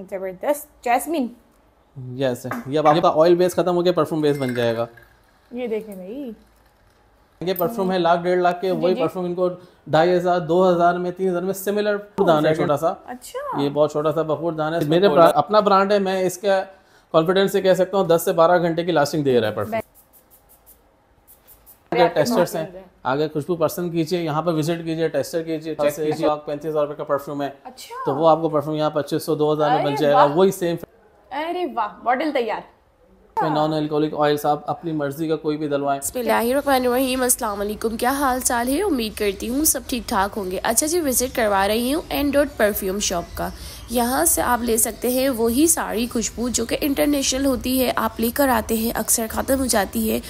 जबरदस्त jasmine yes ये अब आपका ऑयल बेस खत्म हो गया परफ्यूम बेस बन जाएगा ये देखें भाई ये परफ्यूम है लाख डेढ़ लाख के वही परफ्यूम इनको ढाई हजार दो हजार में तीन हजार में सिमिलर दाना है oh, छोटा सा अच्छा ये बहुत छोटा सा बफूर दाना है मेरे अपना ब्रांड है मैं इसका कॉन्फिडेंस से कह सकता हूँ दस से बारह घंटे की लास्टिंग दे रहा है परफ्यूम आगे टेस्टर्स हैं आगे खुशबू पसंद कीजिए यहाँ पर विजिट कीजिए टेस्टर कीजिए चेक कीजिए आप पैंतीस हजार रुपये का परफ्यूम है अच्छा। तो वो आपको परफ्यूम यहाँ पच्चीस सौ दो हजार में मिल जाएगा वही सेम अरे वाह मॉडल तैयार नॉन एल्कोहलिक ऑयल्स आप अपनी मर्जी का कोई भी दलवाएं अस्सलाम वालेकुम क्या हाल चाल है उम्मीद करती हूँ सब ठीक ठाक होंगे अच्छा जी विजिट करवा रही हूँ एन परफ्यूम शॉप का यहाँ से आप ले सकते हैं वही साड़ी खुशबू जो कि इंटरनेशनल होती है आप लेकर आते हैं अक्सर ख़त्म हो जाती है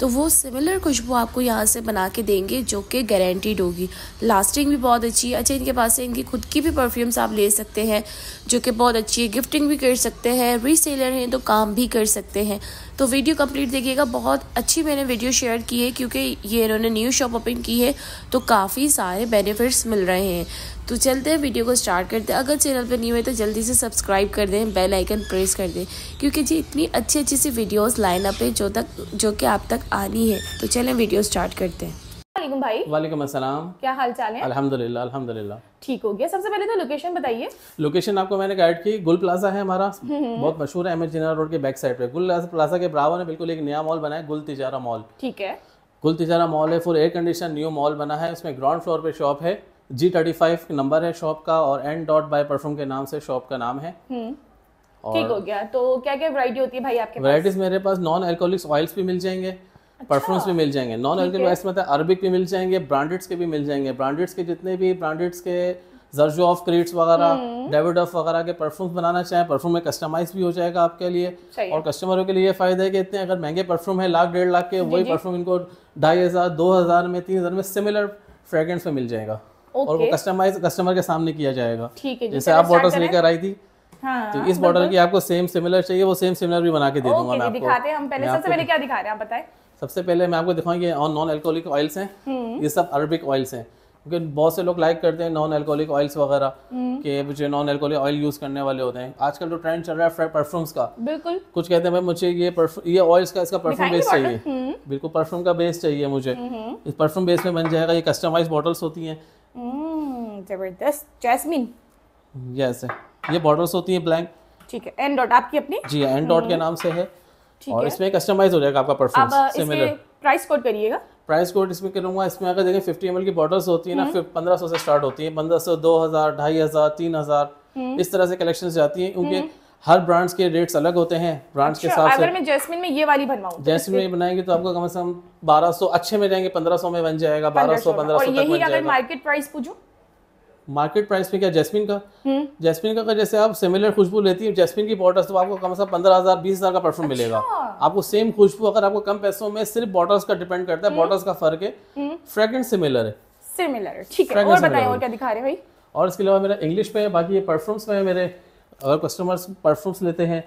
तो वो सिमिलर खुशबू आपको यहाँ से बना के देंगे जो कि गारंटीड होगी लास्टिंग भी बहुत अच्छी है अच्छा इनके पास से इनकी खुद की भी परफ्यूम्स आप ले सकते हैं जो कि बहुत अच्छी है गिफ्टिंग भी कर सकते हैं रीसेलर हैं तो काम भी कर सकते हैं तो वीडियो कंप्लीट देखिएगा बहुत अच्छी मैंने वीडियो शेयर की है क्योंकि ये इन्होंने न्यू शॉप ओपन की है तो काफ़ी सारे बेनिफिट्स मिल रहे हैं तो चलते हैं वीडियो को स्टार्ट करते हैं अगर चैनल पर न्यू है तो जल्दी से सब्सक्राइब कर दें बेल आइकन प्रेस कर दें क्योंकि जी इतनी अच्छी अच्छी सी वीडियोज़ लाइन अप है जो तक जो कि आप तक आनी है तो चलें वीडियो स्टार्ट करते हैं भाई वालेकुम अस्सलाम क्या हाल चाल है अल्हम्दुलिल्लाह अल्हम्दुलिल्लाह ठीक हो गया सबसे पहले तो लोकेशन बताइए लोकेशन आपको मैंने गाइड की गुल प्लाजा है हमारा हम्म। बहुत मशहूर है अहमद रोड के बैक साइड पे गुल प्लाजा के ब्रावो ने बिल्कुल एक नया मॉल बनाया गुल तिजारा मॉल ठीक है गुल तिजारा मॉल है full air condition new mall बना है उसमें ग्राउंड फ्लोर पे शॉप है जी थर्टी फाइव नंबर है शॉप का और एंड डॉट बाई परफ्यूम के नाम से शॉप का नाम है हम्म। ठीक हो गया तो क्या क्या वरायटी होती है भाई आपके वैरायटीज मेरे पास नॉन एल्कोहलिक्स ऑयल्स भी मिल जाएंगे परफ्यूम्स अच्छा। भी मिल जाएंगे नॉन ऑर्गेनिक वाइस मतलब अरबिक भी मिल जाएंगे ब्रांडेड्स के भी मिल जाएंगे ब्रांडेड्स के जितने भी ब्रांडेड्स के जर्जो ऑफ क्रेट्स वगैरह डेविड हम्म। ऑफ वगैरह के परफ्यूम्स बनाना चाहें परफ्यूम में कस्टमाइज भी हो जाएगा आपके लिए और कस्टमरों के लिए फायदा है कि इतने अगर महंगे परफ्यूम है लाख डेढ़ लाख के वही परफ्यूम इनको ढाई हज़ार दो हज़ार में तीन हज़ार में सिमिलर फ्रेगरेंस में मिल जाएगा और वो कस्टमाइज कस्टमर के सामने किया जाएगा ठीक है जैसे आप बॉटल्स लेकर आई थी हाँ, तो इस बॉटल की आपको सेम सिमिलर चाहिए वो सेम सिमिलर भी बना के दे दूंगा मैं आपको दिखाते हैं हम पहले सबसे पहले क्या दिखा रहे हैं आप बताएं सबसे पहले मैं आपको दिखाऊँ ये और नॉन एल्कोहलिक ऑयल्स हैं हम्म। ये सब अरबिक ऑयल्स हैं क्योंकि बहुत से लोग लाइक करते हैं नॉन एल्कोहलिक ऑयल्स वगैरह के मुझे नॉन एल्कोहलिक ऑयल यूज करने वाले होते हैं आजकल जो तो ट्रेंड चल रहा है परफ्यूम्स का बिल्कुल कुछ कहते हैं भाई मुझे ये ये ऑयल्स का इसका परफ्यूम बेस चाहिए हम्म। बिल्कुल परफ्यूम का बेस चाहिए मुझे हम्म। इस परफ्यूम बेस में बन जाएगा ये कस्टमाइज बॉटल्स होती हैं जबरदस्त जैस्मिन यस ये बॉटल्स होती हैं ब्लैंक ठीक है एन डॉट आपकी अपनी जी एन डॉट के नाम से है और इसमें कस्टमाइज हो जाएगा आपका परफ्यूम सिमिलर प्राइस कोड करिएगा प्राइस कोड इसमें करूँगा इसमें अगर देखें फिफ्टी एम की बॉटल्स होती है ना हम्म। फिर पंद्रह से स्टार्ट होती है पंद्रह सौ दो हज़ार ढाई हज़ार तीन हज़ार हम्म। इस तरह से कलेक्शन जाती हैं क्योंकि हम्म। हर ब्रांड्स के रेट्स अलग होते हैं ब्रांड्स के अच्छा, हिसाब से अगर मैं जैस्मिन में ये वाली बनवाऊं जैस्मिन तो में बनाएंगे तो आपको कम से कम 1200 अच्छे में जाएंगे 1500 में बन जाएगा 1200 1500 तक बन जाएगा और यही अगर मार्केट प्राइस पूछूं मार्केट प्राइस में क्या जैस्मिन का जैस्मिन हम्म। का, जैसे आप सिमिलर खुशबू लेती है जैस्मिन की बॉटल्स तो आपको कम से कम पंद्रह हज़ार बीस हज़ार का परफ्यूम अच्छा। मिलेगा आपको सेम खुशबू अगर आपको कम पैसों में सिर्फ बॉटल्स का डिपेंड करता है बॉटल्स हम्म। का फर्क है फ्रेगेंट हम्म। सिमिलर है सिमिलर ठीक है और बताएं और क्या दिखा रहे हैं भाई और इसके अलावा मेरा इंग्लिश में बाकी ये परफ्यूम्स में मेरे अगर कस्टमर्स परफ्यूम्स लेते हैं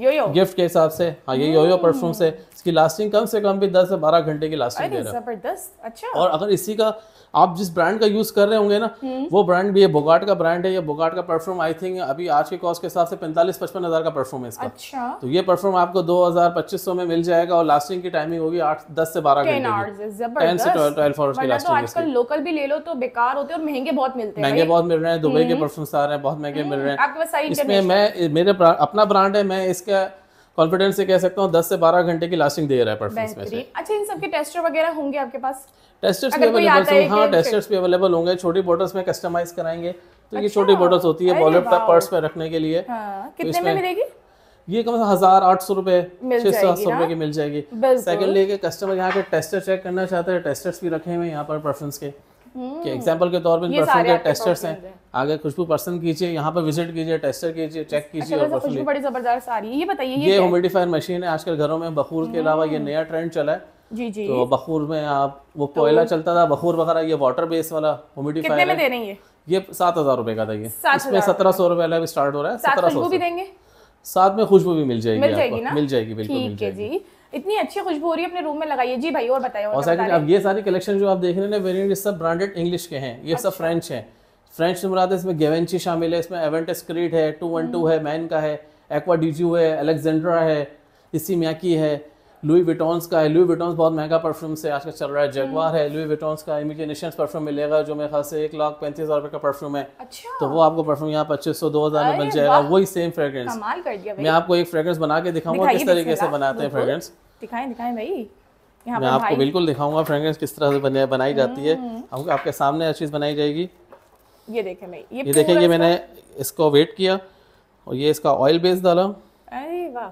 योयो गिफ्ट के हिसाब से हाँ ये योयो परफ्यूम से hmm. इसकी लास्टिंग कम से कम भी 10 से 12 घंटे की लास्टिंग दे रहा है जबरदस्त अच्छा और अगर इसी का आप जिस ब्रांड का यूज कर रहे होंगे ना hmm. वो ब्रांड भी है बोगाट का ब्रांड है ये बोगाट का परफ्यूम आई थिंक अभी आज के कॉस्ट के हिसाब से पैंतालीस पचपन हजार का परफ्यूम है इसका अच्छा तो ये परफ्यूम आपको दो हजार पच्चीस सौ में मिल जाएगा और लास्टिंग की टाइमिंग होगी आठ दस से बारह घंटे टेन से ट्वेल्व आवर्स की लास्टिंग लोकल तो भी ले लो तो बेकार होते हैं महंगे बहुत मिलते हैं महंगे बहुत मिल रहे हैं दुबई के परफ्यूम hmm. आ रहे हैं बहुत महंगे मिल रहे हैं इसमें मैं मेरे अपना ब्रांड है मैं इस इसका कॉन्फिडेंस से कह सकता हूँ दस से बारह घंटे की लास्टिंग दे रहा है परफ्यूम्स में से अच्छा इन सबके टेस्टर वगैरह होंगे आपके पास टेस्टर्स भी अवेलेबल होंगे हाँ टेस्टर्स भी अवेलेबल होंगे छोटी बॉटल्स में कस्टमाइज कराएंगे तो ये अच्छा। छोटी बॉटल्स होती है वॉलेट पर्स में रखने के लिए हाँ। तो कितने में मिलेगी ये कम से हजार आठ सौ रुपए छह सौ सौ रुपए की मिल जाएगी सेकंड लेके कस्टमर यहाँ के टेस्टर चेक करना चाहते हैं टेस्टर्स भी रखे हुए यहाँ पर परफ्यूम्स के कि एग्जाम्पल हम्म। के तौर पर परफ्यूम के टेस्टर्स हैं आगे खुशबू पर्सन कीजिए यहाँ पर विजिट कीजिए टेस्टर कीजिए चेक अच्छा, कीजिए और खुशबू बड़ी जबरदस्त आ रही है ये बताइए ये ह्यूमिडिफायर मशीन है आजकल घरों में बखूर के अलावा ये हम्म। नया ट्रेंड चला है जी जी तो बखूर में आप वो तो कोयला चलता था बखूर वगैरह ये वाटर बेस वाला ह्यूमिडिफायर कितने में दे रही है ये सात हजार रुपए का था ये इसमें सत्रह सौ रुपए लैब स्टार्ट हो रहा है सत्रह सौ भी देंगे साथ में खुशबू भी मिल जाएगी मिल जाएगी ना मिल जाएगी बिल्कुल मिल जाएगी इतनी अच्छी खुशबू हो रही है अपने रूम में लगाइए जी भाई और बताइए और बता अब ये सारी कलेक्शन जो आप देख रहे हैं ये सब ब्रांडेड इंग्लिश के हैं ये सब फ्रेंच अच्छा। हैं फ्रेंच से मुराद है इसमें गेवेंची शामिल है इसमें एवेंटस क्रीड है टू वन टू है मैन का है एक्वा डिजू है अलेक्जेंड्रा है इसी म्याकी है लुई विटॉन्स का है लुई विटॉन्स बहुत महंगा परफ्यूम से आजकल चल रहा है जगवार हम्म। है लुई विटॉन्स का निशंस परफ्यूम मिलेगा जो मेरे ख्याल से एक लाख पैंतीस हजार रुपये का परफ्यूम है अच्छा। तो वो आपको परफ्यूम यहाँ पच्चीस सौ दो हजार में मिल जाएगा वही सेम फ्रेग्रेंस मैं आपको एक फ्रेग्रेंस बना के दिखाऊंगा किस तरीके से बनाते हैं फ्रेग्रेंस दिखाएं दिखाएं भाई यहाँ मैं आपको बिल्कुल दिखाऊंगा फ्रेग्रेंस किस तरह से बनाई जाती है हम्म। हमको आपके सामने हर चीज़ बनाई जाएगी ये देखें भाई ये, ये देखें ये मैंने इसको वेट किया और ये इसका ऑयल बेस डाला अरे वाह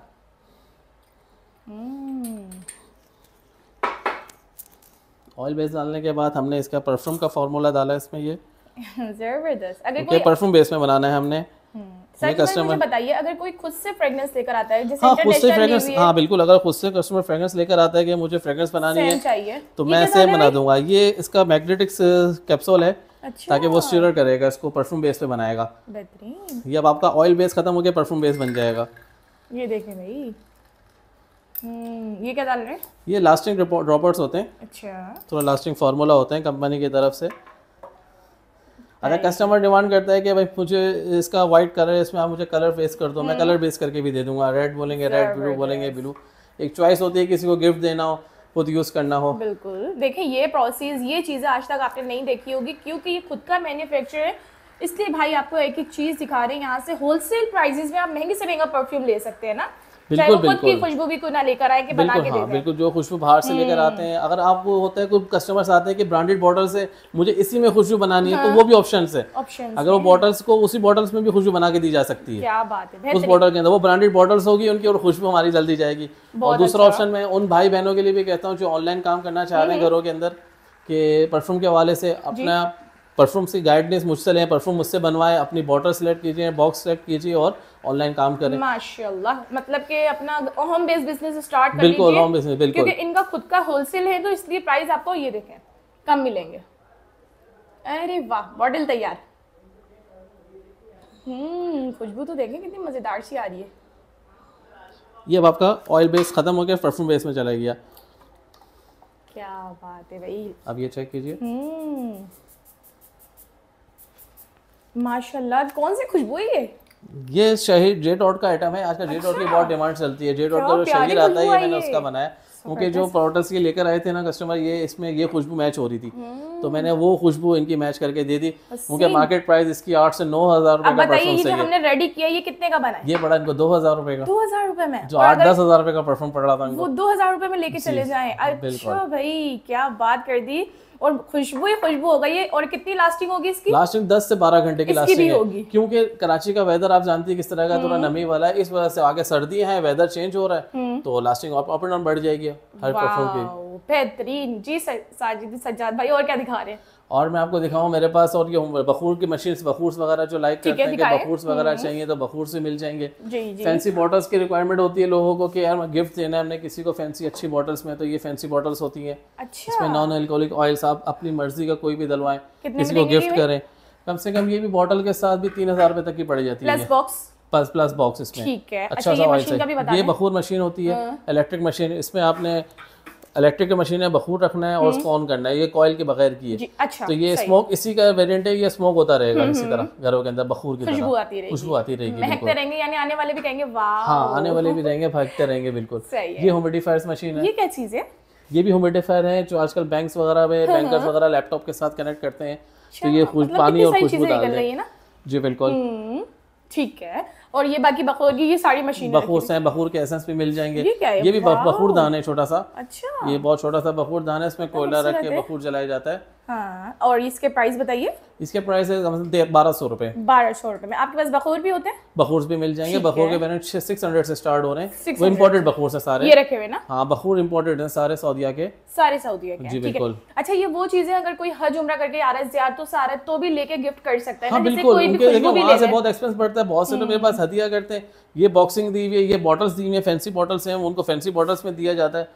ऑयल हम्म। बेस डालने के बाद हमने इसका परफ्यूम का फॉर्मूला डाला इसमें ये ज़बरदस्त अगर कोई परफ्यूम बेस में बनाना है हमने हम्म। लेकर आता है हाँ, हाँ, तो मैं बना दूंगा uh, अच्छा। ताकि वो स्टीरर करेगा इसको परफ्यूम बेस पे बनाएगा बेहतरीन ये अब आपका ऑयल बेस खत्म हो गया परफ्यूम बेस बन जाएगा ये भाई हम्म, ये क्या डाल रहे ये लास्टिंग ड्रॉपर्स होते हैं अच्छा थोड़ा लास्टिंग फार्मूला होते हैं कंपनी की तरफ से अगर कस्टमर डिमांड करता है कि भाई मुझे इसका वाइट कलर है इसमें आप मुझे कलर फेस कर दो मैं कलर hmm. बेस करके भी दे दूंगा रेड बोलेंगे रेड ब्लू बोलेंगे ब्लू एक चॉइस होती है किसी को गिफ्ट देना हो खुद यूज करना हो बिल्कुल देखिए ये प्रोसेस ये चीजें आज तक आपने नहीं देखी होगी क्योंकि ये खुद का मैन्युफैक्चर है इसलिए भाई आपको एक एक चीज दिखा रहे हैं यहाँ से होलसेल प्राइसेस में आप महंगे से महंगा परफ्यूम ले सकते हैं ना बिल्कुल बिल्कुल खुशबू भी क्यों ना लेकर आए कि बना के हाँ, बिल्कुल जो खुशबू बाहर से लेकर आते हम्म। हैं अगर आपको होता है कुछ कस्टमर्स आते हैं कि ब्रांडेड बॉटल से मुझे इसी में खुशबू बनानी है तो हाँ। वो भी ऑप्शन है अगर वो बॉटल्स को उसी बॉटल्स में भी खुशबू बना के दी जा सकती है क्या बात है उस बॉटल के अंदर वो ब्रांडेड बॉटल्स होगी उनकी और खुशबू हमारी जल्दी जाएगी और दूसरा ऑप्शन अच्छा। मैं उन भाई बहनों के लिए भी कहता हूँ जो ऑनलाइन काम करना चाह रहे हैं हम्म। घरों के अंदर के परफ्यूम के हवाले से अपना परफ्यूम से गाइडनेस मुझसे लें परफ्यूम मुझसे बनवाएं अपनी बॉटल सेलेक्ट कीजिए बॉक्स सेलेक्ट कीजिए और ऑनलाइन काम कर रहे हैं माशाल्लाह मतलब कि अपना होम बेस्ड बिजनेस स्टार्ट कर बिल्कुल होम बिजनेस बिल्कुल क्योंकि इनका खुद का होलसेल है तो इसलिए प्राइस आपको ये देखें कम मिलेंगे अरे वाह मॉडल तैयार हम्म खुशबू तो देखें कितनी मज़ेदार सी आ रही है ये अब आपका ऑयल बेस ख़त्म हो गया परफ्यूम बेस में चला गया क्या बात है भाई अब ये चेक कीजिए हम्म माशाल्लाह कौन सी खुशबू है ये शहीद जे डॉट का आइटम है आजकल जे डॉट की बहुत डिमांड चलती है जे डॉट का जो शहीद आता है ये मैंने उसका बनाया क्योंकि जो प्रोडक्ट्स ये लेकर आए थे ना कस्टमर ये इसमें ये खुशबू मैच हो रही थी hmm. तो मैंने वो खुशबू इनकी मैच करके दे दी क्योंकि मार्केट प्राइस इसकी आठ से नौ हजार रुपए का परफ्यूम ये हमने रेडी किया ये कितने का बना ये पड़ा इनको दो हजार रुपए का दो हजार रुपए में जो आठ दस हजार रुपए का परफ्यूम पड़ रहा था वो दो हजार रुपए में लेके चले जाए हाँ, अच्छा भाई क्या बात कर दी और खुशबू ही खुशबू हो गई है और कितनी लास्टिंग होगी इसकी लास्टिंग 10 से 12 घंटे की लास्टिंग होगी क्योंकि कराची का वेदर आप जानती है किस तरह का थोड़ा hmm. नमी वाला है इस वजह से आगे सर्दी है वेदर चेंज हो रहा है hmm. तो लास्टिंग अप एंड डाउन बढ़ जाएगी हर परफ्यूम की बेहतरीन जी साजिद सज्जाद भाई और क्या दिखा रहे हैं और मैं आपको दिखाऊं मेरे पास और ये बखूर की मशीन बखूर्स वगैरह जो लाइक करते हैं कि बखूर्स वगैरह हम्म। चाहिए तो बखूर से मिल जाएंगे जी, जी। फैंसी बॉटल्स की रिक्वायरमेंट होती है लोगों को कि यार गिफ्ट देना है हमने किसी को फैंसी अच्छी बॉटल्स में तो ये फैंसी बॉटल्स होती है अच्छा। इसमें नॉन अल्कोहलिक ऑयल्स आप अपनी मर्जी का कोई भी दलवाएं किसी को गिफ्ट करें कम से कम ये भी बॉटल के साथ भी तीन हजार रुपए तक की पड़ जाती है प्लस प्लस बॉक्स इसमें ठीक है अच्छा, अच्छा ये मशीन का भी बता ये बखूर मशीन होती है इलेक्ट्रिक हाँ। मशीन इसमें आपने इलेक्ट्रिक मशीन है बखूर रखना है और उसको हम्म। ऑन करना है ये कॉयल के बगैर की है अच्छा, तो ये स्मोक इसी का वेरिएंट है ये स्मोक होता रहेगा हम्म, इसी हम्म। तरह घरों के अंदर बखूर की खुशबू आती रहेगी खुशबू आती रहेगी रहेंगे यानी आने वाले भी कहेंगे वाह हाँ आने वाले भी रहेंगे भागते रहेंगे बिल्कुल ये ह्यूमिडिफायर्स मशीन है ये क्या चीज़ है ये भी ह्यूमिडिफायर है जो आजकल बैंक्स वगैरह में बैंकर्स हाँ, हाँ। वगैरह लैपटॉप के साथ कनेक्ट करते हैं तो अच्छा, ये मतलब पानी और खुशबू डाल रही है ना जी बिल्कुल ठीक है और ये बाकी बखूर की ये सारी मशीन बखूर से बखूर के एसेंस भी मिल जाएंगे ये, क्या है? ये भी बखूर दान है छोटा सा अच्छा ये बहुत छोटा सा बखूर दान है इसमें तो कोयला रख के बखूर जलाया जाता है हाँ और इसके प्राइस बताइए इसके प्राइस है बारह सौ रुपए बारह सौ रुपए में आपके पास बखूर भी होते हैं बखूर भी मिल जाएंगे बखूर के बैनर सिक्स हंड्रेड से स्टार्ट हो रहे हैं वो इम्पोर्टेड बखूर से सारे ये रखे हुए ना हाँ बखूर इम्पोर्टेड है सारे सऊदिया के सारे सऊदिया के जी बिल्कुल अच्छा ये वो चीजें अगर कोई हज उम्र करके आ रहा है ज्यादा तो सारे तो भी लेके गिफ्ट कर सकता है हाँ, बिल्कुल उनके वहाँ से बहुत एक्सपेंस पड़ता है बहुत से लोग मेरे हम्म। पास हदिया करते हैं ये बॉक्सिंग दी हुई है ये बॉटल्स दी हुई है फैंसी बॉटल्स हैं उनको फैंसी बॉटल्स में दिया जाता है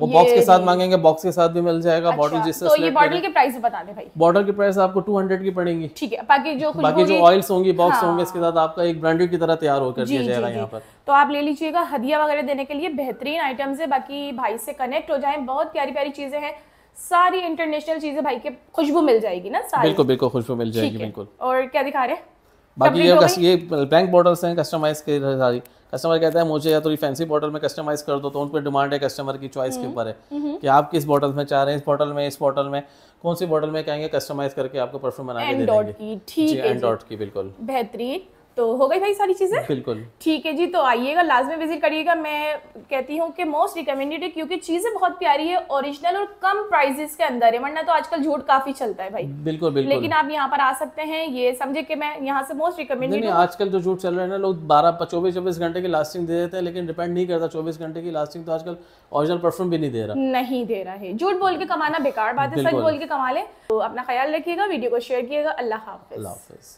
वो बॉक्स के साथ मांगेंगे बॉक्स के साथ भी मिल जाएगा बॉटल अच्छा, जिससे तो ये बॉटल के प्राइस बता दे भाई बॉटल की प्राइस आपको 200 की पड़ेगी ठीक है बाकी जो बाकी जो ऑयल्स होंगी बॉक्स हाँ। होंगे इसके साथ आपका एक ब्रांडेड की तरह तैयार होकर दिया जाएगा यहाँ पर तो आप ले लीजिएगा हदिया वगैरह देने के लिए बेहतरीन आइटम्स है बाकी भाई से कनेक्ट हो जाए बहुत प्यारी प्यारी चीजें हैं सारी इंटरनेशनल चीजें भाई के खुशबू मिल जाएगी ना सारी बिल्कुल बिल्कुल खुशबू मिल जाएगी बिल्कुल और क्या दिखा रहे हैं बाकी ये ये बैंक बॉर्डर्स हैं कस्टमाइज के सारी कस्टमर कहता है मुझे या तो ये फैंसी बॉटल में कस्टमाइज कर दो तो उन पर डिमांड है कस्टमर की चॉइस के हम्म, ऊपर है हम्म। कि आप किस बॉटल में चाह रहे हैं इस बॉटल में इस बॉटल में कौन सी बॉटल में कहेंगे कस्टमाइज करके आपको परफ्यूम बना के देंगे ठीक है डॉट की बिल्कुल बेहतरीन तो हो गई भाई सारी चीज़ें बिल्कुल ठीक है जी तो आइएगा लाजमी विजिट करिएगा मैं कहती हूँ कि मोस्ट रिकमेंडेड है क्योंकि चीज़ें बहुत प्यारी है ओरिजिनल और कम प्राइजेस के अंदर है वरना तो आजकल झूठ काफ़ी चलता है भाई बिल्कुल बिल्कुल लेकिन आप यहाँ पर आ सकते हैं ये समझे कि मैं यहाँ से मोस्ट रिकमेंडेड आजकल जो झूठ चल रहा है ना लोग बारह चौबीस चौबीस घंटे की लास्टिंग दे देते हैं लेकिन डिपेंड नहीं करता चौबीस घंटे की लास्टिंग तो आजकल ओरिजिनल परफ्यूम भी नहीं दे रहा नहीं दे रहा है झूठ बोल के कमाना बेकार बात है सच बोल के कमा ले तो अपना ख्याल रखिएगा वीडियो को शेयर किएगा अल्लाह हाफिज